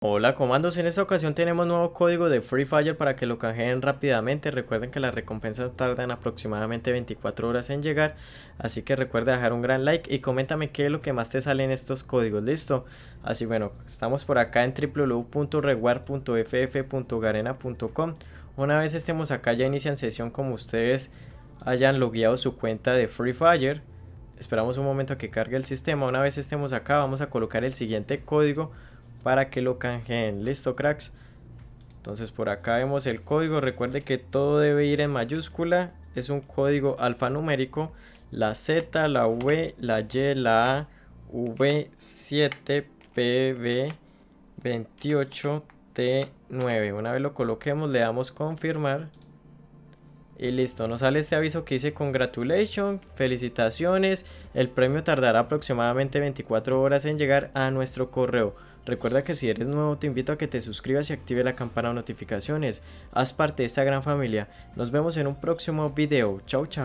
Hola comandos, en esta ocasión tenemos nuevo código de Free Fire para que lo canjeen rápidamente, recuerden que las recompensas tardan aproximadamente 24 horas en llegar, así que recuerden dejar un gran like y coméntame qué es lo que más te sale en estos códigos, listo, así bueno, estamos por acá en www.reward.ff.garena.com, una vez estemos acá ya inician sesión como ustedes hayan logueado su cuenta de Free Fire, esperamos un momento a que cargue el sistema, una vez estemos acá vamos a colocar el siguiente código, para que lo canjeen. Listo, cracks. Entonces por acá vemos el código. Recuerde que todo debe ir en mayúscula. Es un código alfanumérico. La Z, la V, la Y, la A, V7PB28T9. Una vez lo coloquemos, le damos confirmar. Y listo, nos sale este aviso que dice Congratulations, felicitaciones, el premio tardará aproximadamente 24 horas en llegar a nuestro correo. Recuerda que si eres nuevo te invito a que te suscribas y active la campana de notificaciones. Haz parte de esta gran familia. Nos vemos en un próximo video. Chao chao.